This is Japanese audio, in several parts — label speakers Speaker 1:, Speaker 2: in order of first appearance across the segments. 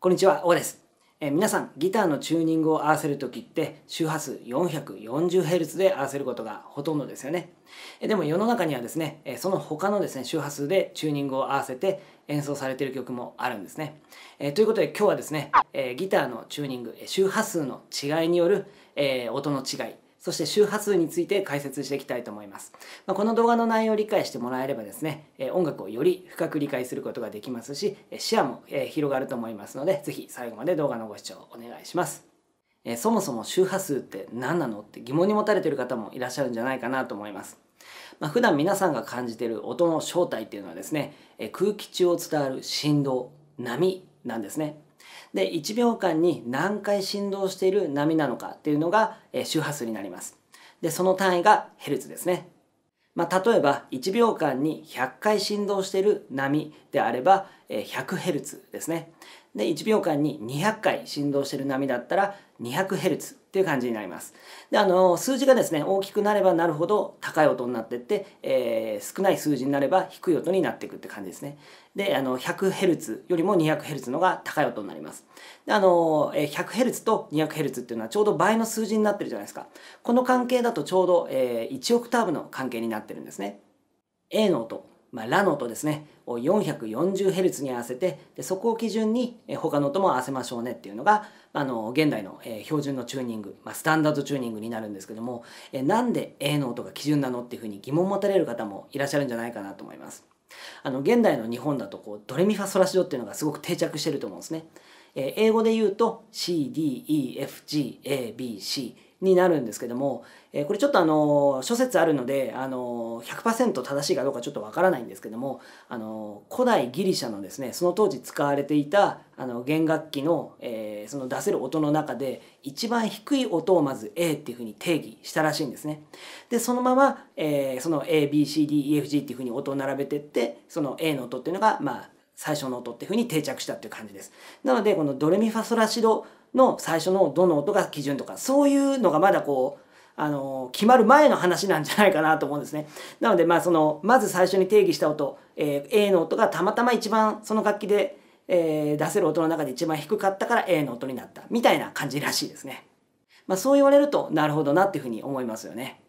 Speaker 1: こんにちは、大です。え皆さん、ギターのチューニングを合わせる時って、周波数 440Hz で合わせることがほとんどですよね。えでも世の中にはですね、えその他のですね、周波数でチューニングを合わせて演奏されている曲もあるんですね。えということで今日はですね、えギターのチューニング、周波数の違いによる、え音の違い、そして周波数について解説していきたいと思います。まあ、この動画の内容を理解してもらえればですね、え音楽をより深く理解することができますし、視野も、え広がると思いますので、是非最後まで動画のご視聴お願いします。えそもそも周波数って何なのって疑問に持たれてる方もいらっしゃるんじゃないかなと思います。まあ、普段皆さんが感じている音の正体っていうのはですね、え空気中を伝わる振動波なんですね。で1秒間に何回振動している波なのかっていうのが、え周波数になりますでその単位がヘルツですねまあ、例えば1秒間に100回振動している波であれば 100Hz ですね。で1秒間に200回振動してる波だったら 200Hz っていう感じになりますであの数字がですね大きくなればなるほど高い音になってって、えー、少ない数字になれば低い音になっていくって感じですねであの 100Hz よりも 200Hz のが高い音になりますであの 100Hz と 200Hz っていうのはちょうど倍の数字になってるじゃないですかこの関係だとちょうど、えー、1オクターブの関係になってるんですね A の音まあ、ラの音ですねを 440Hz に合わせてでそこを基準に他の音も合わせましょうねっていうのがあの現代の、え標準のチューニング、まあ、スタンダードチューニングになるんですけども、えなんで A の音が基準なのっていうふうに疑問を持たれる方もいらっしゃるんじゃないかなと思います。あの現代の日本だとこうドレミファソラシドっていうのがすごく定着してると思うんですね。え英語で言うと CDEFGABC になるんですけども、えー、これちょっとあの諸説あるのであの100%正しいかどうかちょっとわからないんですけどもあの古代ギリシャのですねその当時使われていたあの弦楽器の、えー、その出せる音の中で一番低い音をまず A っていうふうに定義したらしいんですね。でそのまま、えー、その ABCDEFG っていうふうに音を並べてってその A の音っていうのがまあ最初の音っていうふうに定着したっていう感じです。なのでこのドレミファソラシドの最初のどの音が基準とかそういうのがまだこうあの決まる前の話なんじゃないかなと思うんですね。なのでまあそのまず最初に定義した音、えー、A の音がたまたま一番その楽器で、えー、出せる音の中で一番低かったから A の音になったみたいな感じらしいですね。まあ、そう言われるとなるほどなっていうふうに思いますよね。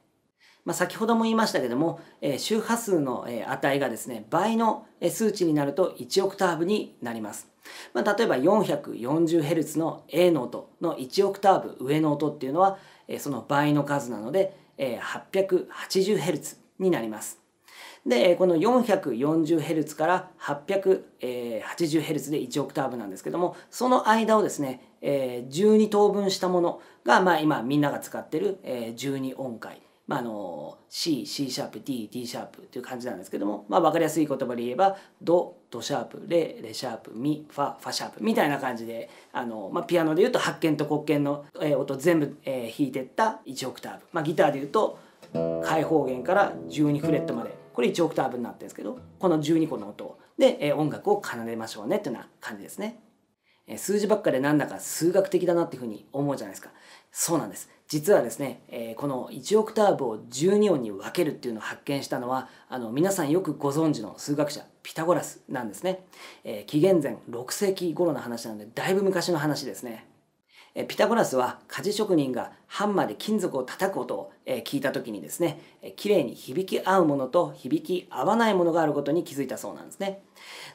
Speaker 1: まあ、先ほども言いましたけども、えー、周波数の値がですね倍の数値になると1オクターブになります。まあ、例えば 440Hz の A の音の1オクターブ上の音っていうのは、えその倍の数なので、え 880Hz になります。でこの 440Hz から 880Hz で1オクターブなんですけどもその間をですね12等分したものが、まあ、今みんなが使ってる12音階まあ、あの C、C シャープ、D、D シャープという感じなんですけども、まあ、分かりやすい言葉で言えば、ド、ドシャープ、レ、レシャープ、ミ、ファ、ファシャープみたいな感じで、あのまあ、ピアノで言うと発見と黒鍵の、え音全部、え弾いてった1オクターブ、まあ、ギターで言うと開放弦から12フレットまで、これ1オクターブになってるんですけど、この12個の音で、え音楽を奏でましょうねっていうような感じですね。数字ばっかでなんだか数学的だなっていうふうに思うじゃないですか。そうなんです。実はですね、えー、この1オクターブを12音に分けるっていうのを発見したのはあの皆さんよくご存知の数学者ピタゴラスなんですね、えー、紀元前6世紀頃の話なのでだいぶ昔の話ですね、えー、ピタゴラスは鍛冶職人がハンマーで金属を叩く音を、え聞いた時にですね、えー、きれいに響き合うものと響き合わないものがあることに気づいたそうなんですね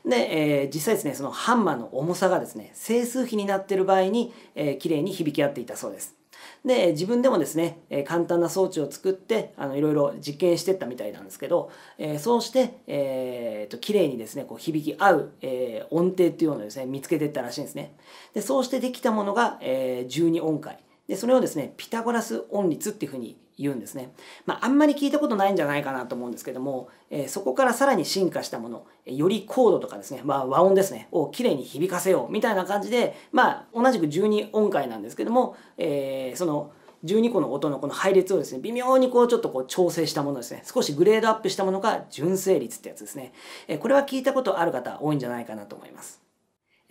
Speaker 1: で、え実際ですねそのハンマーの重さがですね整数比になっている場合に、えー、きれいに響き合っていたそうですで、自分でもですね、え簡単な装置を作って、あの、いろいろ実験してったみたいなんですけど、えそうして、えー、と、綺麗にですね、こう、響き合う、え音程っていうのをですね、見つけてったらしいんですね。で、そうしてできたものが、え12音階。で、それをですね、ピタゴラス音律っていうふうに言うんですね。まあ、あんまり聞いたことないんじゃないかなと思うんですけども、えー、そこからさらに進化したもの、より高度とかですね、まあ、和音ですね、をきれいに響かせようみたいな感じで、まあ、同じく12音階なんですけども、えー、その、12個の音のこの配列をですね、微妙にこうちょっとこう調整したものですね、少しグレードアップしたものが純正率ってやつですね。えー、これは聞いたことある方多いんじゃないかなと思います。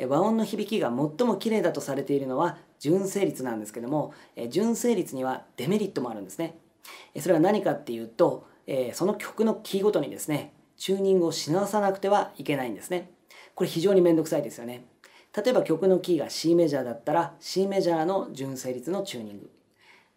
Speaker 1: 和音の響きが最も綺麗だとされているのは純正率なんですけども、え純正率にはデメリットもあるんですね。それは何かっていうと、えその曲のキーごとにですね、チューニングをし直さなくてはいけないんですね。これ非常にめんどくさいですよね。例えば曲のキーが C メジャーだったら C メジャーの純正率のチューニング。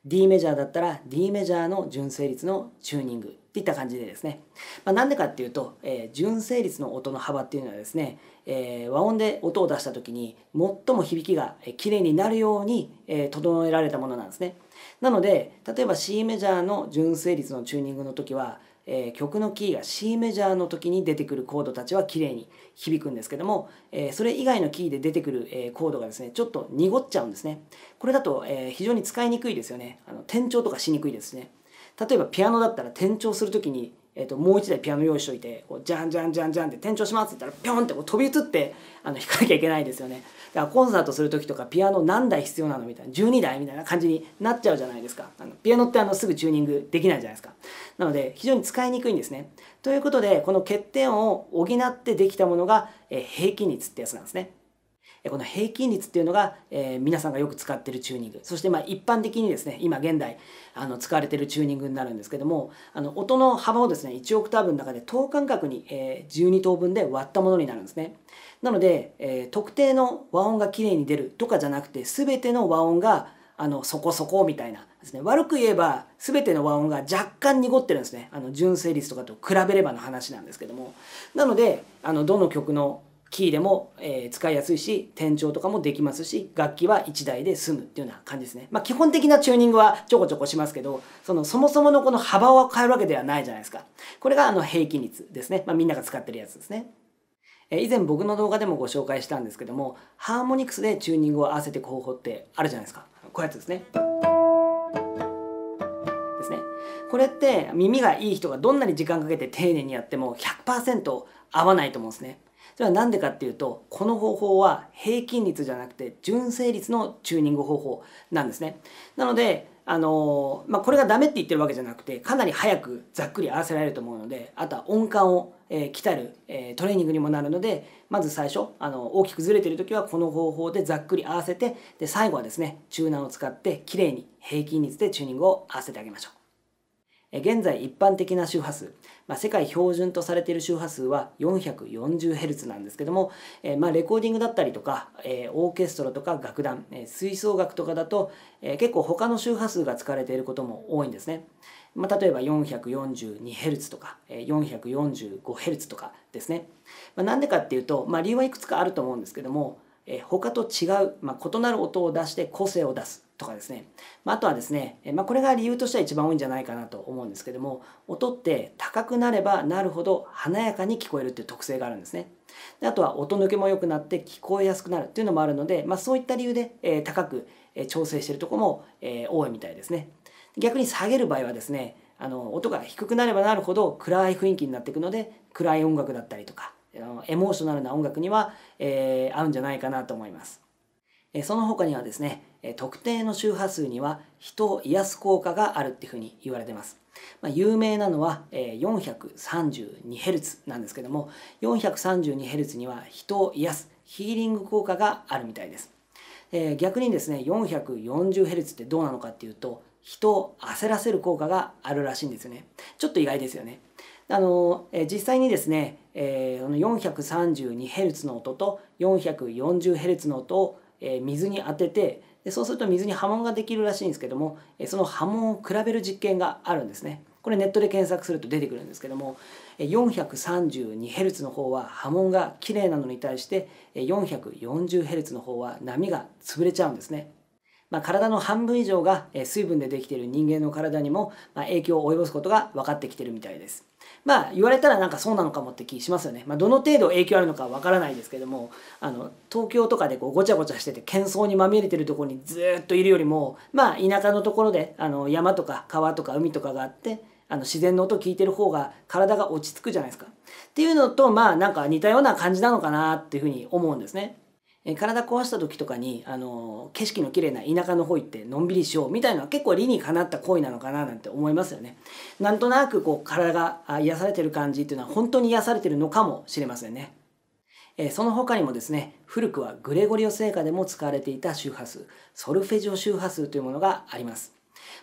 Speaker 1: D メジャーだったら D メジャーの純正率のチューニング。っていった感じでですね。まあ、なんでかっていうと、えー、純正率の音の幅っていうのはですね、えー、和音で音を出した時に最も響きが綺麗になるように、えー、整えられたものなんですね。なので、例えば C メジャーの純正率のチューニングの時は、えー、曲のキーが C メジャーの時に出てくるコードたちは綺麗に響くんですけども、えー、それ以外のキーで出てくる、えー、コードがですねちょっと濁っちゃうんですねこれだと、え非常に使いにくいですよねあの転調とかしにくいですね例えばピアノだったら転調する時に、えーと、ともう一台ピアノ用意しといてこうジャンジャンジャンジャンって転調しますって言ったらピョンってこう飛び移ってあの弾かなきゃいけないですよねだからコンサートする時とかピアノ何台必要なのみたいな12台みたいな感じになっちゃうじゃないですかあのピアノってあのすぐチューニングできないじゃないですかなので非常に使いにくいんですねということでこの欠点を補ってできたものが、えー、平均率ってやつなんですねこの平均率っていうのが、えー、皆さんがよく使ってるチューニングそしてまあ一般的にですね今現代あの使われてるチューニングになるんですけどもあの音の幅をですね1オクターブの中で等間隔に、えー、12等分で割ったものになるんですねなので、えー、特定の和音がきれいに出るとかじゃなくて全ての和音があのそこそこみたいなですね悪く言えば全ての和音が若干濁ってるんですねあの純正率とかと比べればの話なんですけどもなのであのどの曲のキーでも、えー、使いやすいし、転調とかもできますし、楽器は1台で済むっていうような感じですね。まあ基本的なチューニングはちょこちょこしますけど、そのそもそものこの幅を変えるわけではないじゃないですか。これがあの平均率ですね。まあみんなが使ってるやつですね。えー、以前僕の動画でもご紹介したんですけども、ハーモニクスでチューニングを合わせていく方法ってあるじゃないですか。こういうやつですね。ですね。これって耳がいい人がどんなに時間かけて丁寧にやっても100%合わないと思うんですね。それは何でかっていうとこの方法は平均率じゃなくて純正率のチューニング方法なんですねなのであのまあ、これがダメって言ってるわけじゃなくてかなり早くざっくり合わせられると思うのであとは音感を、えー、鍛える、えー、トレーニングにもなるのでまず最初あの大きくずれてる時はこの方法でざっくり合わせてで最後はですねチューナーを使ってきれいに平均率でチューニングを合わせてあげましょう。現在一般的な周波数、まあ、世界標準とされている周波数は 440Hz なんですけども、えー、まあレコーディングだったりとか、えー、オーケストラとか楽団、えー、吹奏楽とかだと、えー、結構他の周波数が使われていることも多いんですね。まあ、例えば 442Hz とか 445Hz とかですね。な、ん、でかっていうと、まあ、理由はいくつかあると思うんですけどもえ他と違う、まあ、異なる音を出して個性を出すとかですね、まあ、とはですね、まあ、これが理由としては一番多いんじゃないかなと思うんですけども音って高くなればなるほど華やかに聞こえるっていう特性があるんですねであとは音抜けも良くなって聞こえやすくなるっていうのもあるので、まあ、そういった理由で、え高く調整してるとこも、え多いみたいですね逆に下げる場合はですねあの音が低くなればなるほど暗い雰囲気になっていくので暗い音楽だったりとかエモーショナルな音楽には、えー、合うんじゃないかなと思います。えその他にはですね、え特定の周波数には人を癒す効果があるっていうふうに言われてます。まあ、有名なのはえ 432Hz なんですけども 432Hz には人を癒すヒーリング効果があるみたいです。え逆にですね 440Hz ってどうなのかっていうと人を焦らせる効果があるらしいんですよね。ちょっと意外ですよね。あの、実際にですね、えー、この 432Hz の音と 440Hz の音を、え水に当ててでそうすると水に波紋ができるらしいんですけども、えその波紋を比べる実験があるんですね。これネットで検索すると出てくるんですけども4 3 2ルツの方は波紋が綺麗なのに対して4 4 0ルツの方は波が潰れちゃうんですね。まあ、体の半分以上が水分でできている人間の体にも影響を及ぼすことが分かってきてるみたいです。まあ言われたらなんかそうなのかもって気しますよね、まあ、どの程度影響あるのかわからないですけどもあの東京とかでこうごちゃごちゃしてて喧騒にまみれてるところにずっといるよりもまあ田舎のところであの山とか川とか海とかがあってあの自然の音聞いてる方が体が落ち着くじゃないですか。っていうのとまあなんか似たような感じなのかなっていうふうに思うんですね。え体壊した時とかにあの景色の綺麗な田舎の方行ってのんびりしようみたいなのは結構理にかなった行為なのかななんて思いますよねなんとなくこう体が癒されてる感じっていうのは本当に癒されてるのかもしれませんねえその他にもですね古くはグレゴリオ聖歌でも使われていた周波数ソルフェジオ周波数というものがあります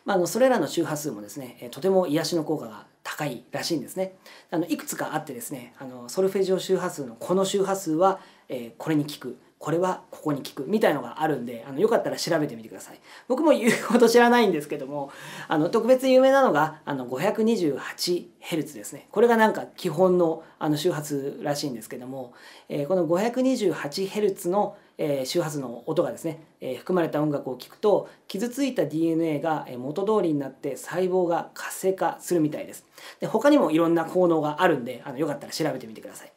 Speaker 1: まあ、のそれらの周波数もですねとても癒しの効果が高いらしいんですねあのいくつかあってですねあのソルフェジオ周波数のこの周波数は、えこれに効くこれはここに効くみたいのがあるんであのよかったら調べてみてください僕も言うほど知らないんですけどもあの特別有名なのがあの 528Hz ですねこれがなんか基本のあの周波数らしいんですけども、えー、この 528Hz のえ周波数の音がですね、え含まれた音楽を聴くと傷ついた DNA が元通りになって細胞が活性化するみたいですで他にもいろんな効能があるんであのよかったら調べてみてください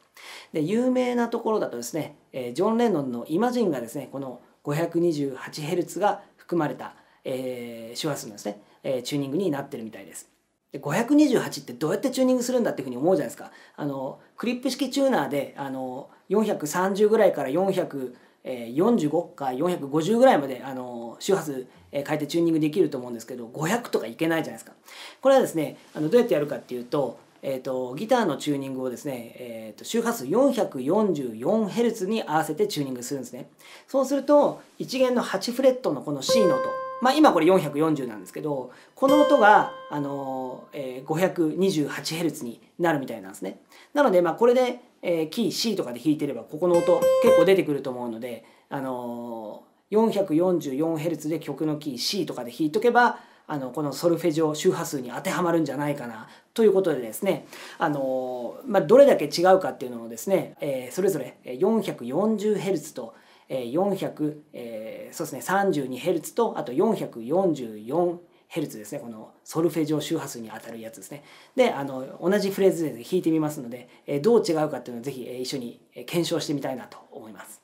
Speaker 1: で有名なところだとですね、えジョン・レノンの「イマジン」がですねこの 528Hz が含まれた、え周波数のですね、えチューニングになってるみたいですで528ってどうやってチューニングするんだっていうふうに思うじゃないですかあのクリップ式チューナーであの430ぐらいから400 45か450ぐらいまであの周波数変えてチューニングできると思うんですけど500とかいけないじゃないですかこれはですねあのどうやってやるかっていうと,、えーと、ギターのチューニングをですね、えーと、周波数 444Hz に合わせてチューニングするんですねそうすると1弦の8フレットのこの C の音まあ今これ440なんですけどこの音があの、えー、528Hz になるみたいなんですねなのでまあこれでえー、キー C とかで弾いてればここの音結構出てくると思うので、あのー、444Hz で曲のキー C とかで弾いとけばあのこのソルフェジオ周波数に当てはまるんじゃないかなということでですね、あのまあ、どれだけ違うかっていうのをですね、えー、それぞれ 440Hz と400、えー、そうですね 32Hz とあと 444Hz ヘルツですねこのソルフェジオ周波数に当たるやつですねであの同じフレーズで弾いてみますので、えどう違うかっていうのをぜひ一緒に検証してみたいなと思います。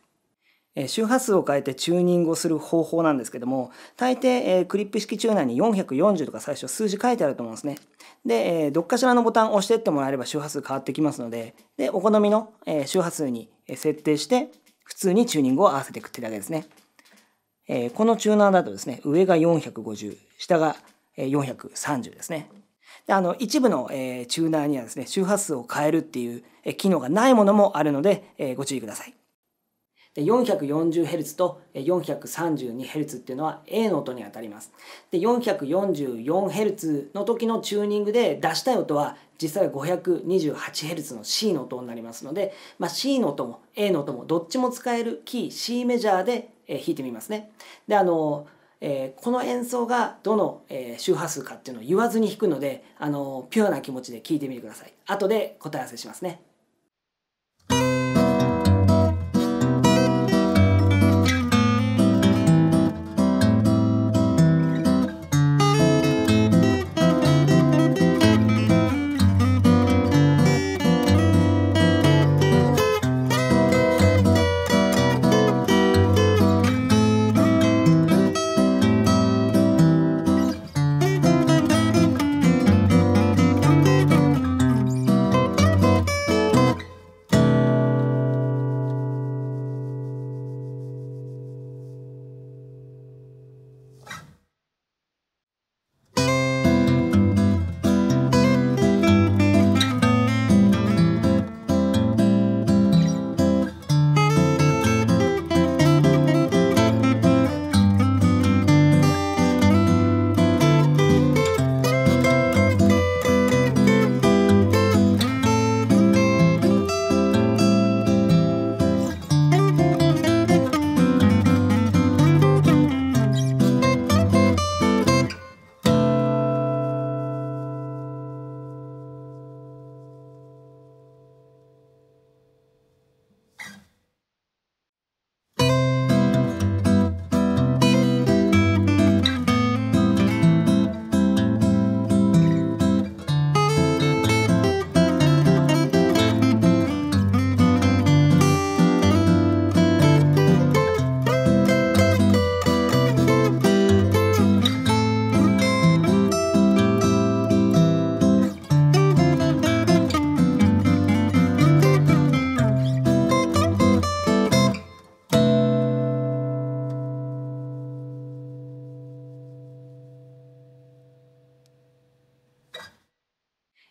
Speaker 1: 周波数を変えてチューニングをする方法なんですけども大抵クリップ式チューナーに440とか最初数字書いてあると思うんですねでどっかしらのボタンを押してってもらえれば周波数変わってきますのででお好みの周波数に設定して普通にチューニングを合わせていくってだけですねえー、このチューナーだとですね、上が450、下が430ですね。であの一部の、えー、チューナーにはですね、周波数を変えるっていう、えー、機能がないものもあるので、えー、ご注意ください。440Hz と 432Hz っていうのは A の音にあたります。で、444Hz の時のチューニングで出したい音は実際は 528Hz の C の音になりますので、まあ、C の音も A の音もどっちも使えるキー C メジャーでえ弾いてみますね。であのえこの演奏がどの、え周波数かっていうのを言わずに弾くのであのピュアな気持ちで聴いてみてください後で答え合わせしますね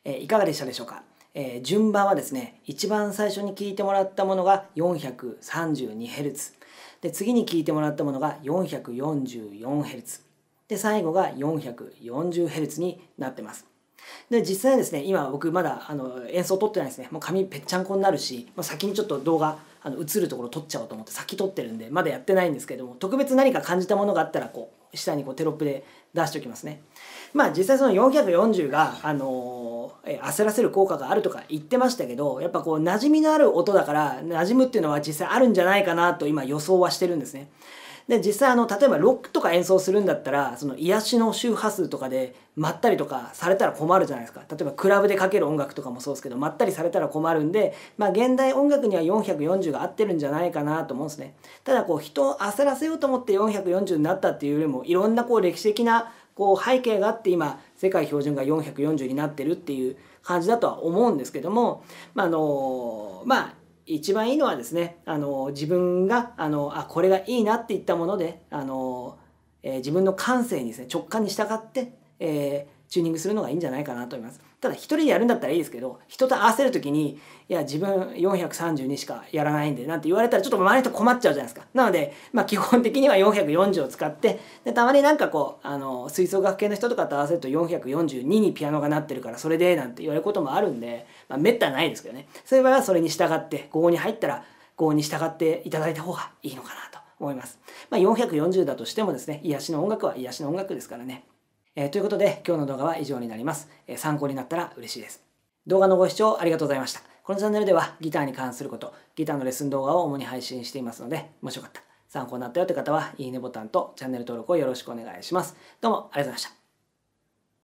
Speaker 1: えいかがでしたでしょうかえー、順番はですね一番最初に聞いてもらったものが 432Hz で次に聞いてもらったものが 444Hz で最後が 440Hz になってますで実際ですね今僕まだあの演奏撮ってないですねもう髪ぺっちゃんこになるし、まあ、先にちょっと動画あの映るところ撮っちゃおうと思って先撮ってるんでまだやってないんですけども特別何か感じたものがあったらこう下にこうテロップで出しておきますねまあ実際その440があのー、焦らせる効果があるとか言ってましたけどやっぱこう馴染みのある音だから馴染むっていうのは実際あるんじゃないかなと今予想はしてるんですねで実際あの例えばロックとか演奏するんだったらその癒しの周波数とかでまったりとかされたら困るじゃないですか例えばクラブでかける音楽とかもそうですけどまったりされたら困るんで、まあ、現代音楽には440が合ってるんじゃないかなと思うんですねただこう人を焦らせようと思って440になったっていうよりもいろんなこう歴史的なこう背景があって今世界標準が440になってるっていう感じだとは思うんですけども、まあのまあ一番いいのはですねあの自分があのあこれがいいなっていったものであの、えー、自分の感性にですね直感に従って、えーチューニングするのがいいんじゃないかなと思いますただ1人でやるんだったらいいですけど人と合わせる時にいや自分432しかやらないんでなんて言われたらちょっと周りの人困っちゃうじゃないですかなので、まあ、基本的には440を使ってでたまになんかこうあの吹奏楽系の人とかと合わせると442にピアノがなってるからそれでなんて言われることもあるんで、まあ、めったにないですけどねそういう場合はそれに従って5に入ったら5に従っていただいた方がいいのかなと思います。まあ、440だとしてもですね、癒しの音楽は癒しの音楽ですからね。えー、ということで今日の動画は以上になります、えー、参考になったら嬉しいです動画のご視聴ありがとうございましたこのチャンネルではギターに関することギターのレッスン動画を主に配信していますのでもしよかった参考になったよって方はいいねボタンとチャンネル登録をよろしくお願いしますどうもありがとうございました